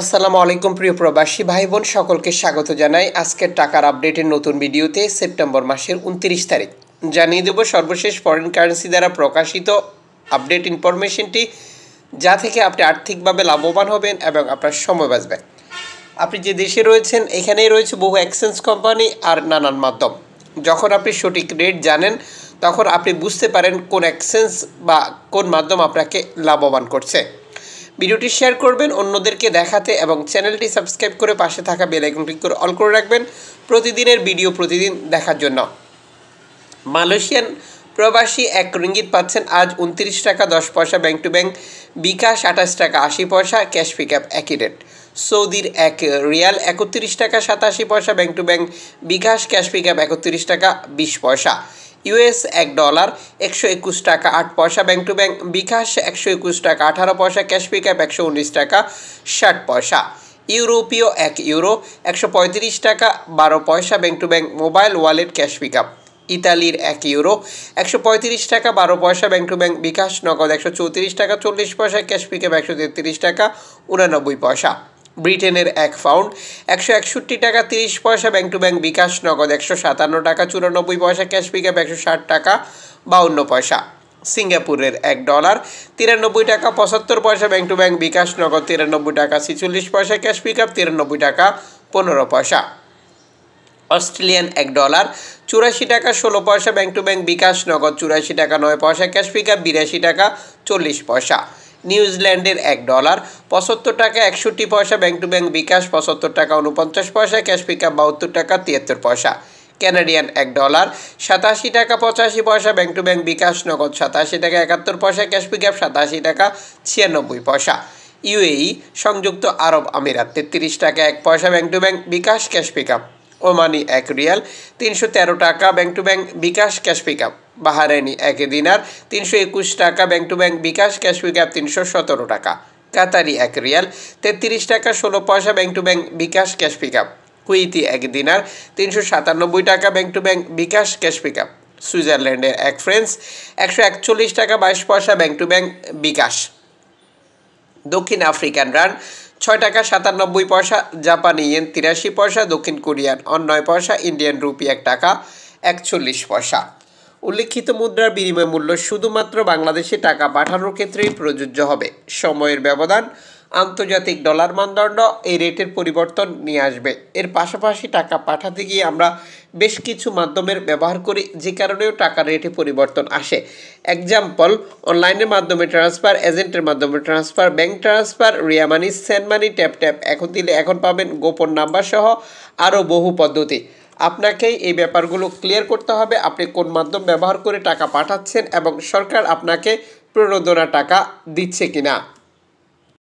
আসসালামু আলাইকুম প্রিয় প্রবাসী ভাই বোন সকলকে স্বাগত জানাই আজকের টাকার আপডেটের নতুন ভিডিওতে সেপ্টেম্বর মাসের উনত্রিশ তারিখ জানিয়ে দেব সর্বশেষ ফরেন কারেন্সি দ্বারা প্রকাশিত আপডেট ইনফরমেশনটি যা থেকে আপনি আর্থিকভাবে লাভবান হবেন এবং আপনার সময় বাঁচবেন আপনি যে দেশে রয়েছেন এখানেই রয়েছে বহু এক্সচেঞ্জ কোম্পানি আর নানান মাধ্যম যখন আপনি সঠিক রেট জানেন তখন আপনি বুঝতে পারেন কোন এক্সচেঞ্জ বা কোন মাধ্যম আপনাকে লাভবান করছে ভিডিওটি শেয়ার করবেন অন্যদেরকে দেখাতে এবং চ্যানেলটি সাবস্ক্রাইব করে পাশে থাকা বেলাইকন ক্লিক করে অল করে রাখবেন প্রতিদিনের ভিডিও প্রতিদিন দেখার জন্য মালয়েশিয়ান প্রবাসী এক রিঙ্গিত পাচ্ছেন আজ উনত্রিশ টাকা দশ পয়সা ব্যাংক টু ব্যাংক বিকাশ আঠাশ টাকা আশি পয়সা ক্যাশ পিক আপ একই রেট সৌদির এক রিয়াল একত্রিশ টাকা সাতাশি পয়সা bank to bank bKash cash pick up একত্রিশ টাকা বিশ পয়সা ইউএস এক ডলার একশো একুশ টাকা আট পয়সা ব্যাংক টু ব্যাংক বিকাশ একশো একুশ টাকা আঠারো পয়সা ক্যাশ পিকআপ একশো উনিশ টাকা ষাট পয়সা ইউরোপীয় এক ইউরো একশো পঁয়ত্রিশ টাকা বারো পয়সা bank to bank mobile wallet cash pickup ইতালির এক ইউরো একশো পঁয়ত্রিশ টাকা বারো পয়সা ব্যাংক টু ব্যাংক বিকাশ নগদ একশো চৌত্রিশ টাকা চল্লিশ পয়সা ক্যাশ পিকআপ একশো তেত্রিশ টাকা উনানব্বই পয়সা ব্রিটেনের এক ফাউন্ড একশো একষট্টি টাকা তিরিশ পয়সা ব্যাংক টু ব্যাংক বিকাশ নগদ একশো সাতান্ন টাকা চুরানব্বই পয়সা ক্যাশ পিকআপ একশো ষাট টাকা বাউন্ন পয়সা সিঙ্গাপুরের এক ডলার তিরানব্বই টাকা পঁচাত্তর পয়সা ব্যাংক টু ব্যাংক বিকাশ নগদ তিরানব্বই টাকা ছিচল্লিশ পয়সা ক্যাশ পিকআপ তিরানব্বই টাকা পনেরো পয়সা অস্ট্রেলিয়ান এক ডলার চুরাশি টাকা ষোলো পয়সা ব্যাংক টু ব্যাংক বিকাশ নগদ চুরাশি টাকা নয় পয়সা ক্যাশ পিকআপ বিরাশি টাকা চল্লিশ পয়সা নিউজিল্যান্ডের এক ডলার পঁচাত্তর টাকা একষট্টি পয়সা ব্যাংক টু ব্যাংক বিকাশ পঁচাত্তর টাকা উনপঞ্চাশ পয়সা ক্যাশ পিক আপ বাহাত্তর টাকা তিয়াত্তর পয়সা ক্যানাডিয়ান এক ডলার সাতাশি টাকা পঁচাশি পয়সা ব্যাংক টু ব্যাংক বিকাশ নগদ সাতাশি টাকা একাত্তর পয়সা ক্যাশ পিক আপ সাতাশি টাকা ছিয়ানব্বই পয়সা ইউএই সংযুক্ত আরব আমিরাত তেত্রিশ টাকা এক পয়সা bank to bank bKash cash pick up Omani এক রিয়াল তিনশো তেরো টাকা bank to bank bKash cash pick up Bahraini এক দিনার তিনশো একুশ টাকা bank to bank bKash cash pick up তিনশো সতেরো টাকা কাতারি এক রিয়াল তেত্রিশ টাকা ষোলো পয়সা bank to bank bKash cash pick up Kuwaiti এক দিনার তিনশো সাতানব্বই টাকা bank to bank bKash cash pick up সুইজারল্যান্ডের এক ফ্রেন্স একশো একচল্লিশ টাকা বাইশ পয়সা ব্যাংক টু ব্যাংক বিকাশ দক্ষিণ আফ্রিকান রান ছয় টাকা সাতানব্বই পয়সা জাপানি ইয়েন তিরাশি পয়সা দক্ষিণ কোরিয়ান অন্যয় পয়সা ইন্ডিয়ান রুপি এক টাকা একচল্লিশ পয়সা উল্লেখিত মুদ্রার বিনিময় মূল্য শুধুমাত্র বাংলাদেশে টাকা পাঠানোর ক্ষেত্রেই প্রযোজ্য হবে সময়ের ব্যবধান আন্তর্জাতিক ডলার মানদণ্ড এই রেটের পরিবর্তন নিয়ে আসবে এর পাশাপাশি টাকা পাঠাতে গিয়ে আমরা বেশ কিছু মাধ্যমের ব্যবহার করি যে কারণেও টাকার রেটে পরিবর্তন আসে এক্সাম্পল অনলাইনের মাধ্যমে ট্রান্সফার এজেন্টের মাধ্যমে transfer bank transfer Ria money send money tap tap এখন দিলে এখন পাবেন গোপন নাম্বার সহ আরও বহু পদ্ধতি আপনাকেই এই ব্যাপারগুলো ক্লিয়ার করতে হবে আপনি কোন মাধ্যম ব্যবহার করে টাকা পাঠাচ্ছেন এবং সরকার আপনাকে প্রণোদনা টাকা দিচ্ছে কিনা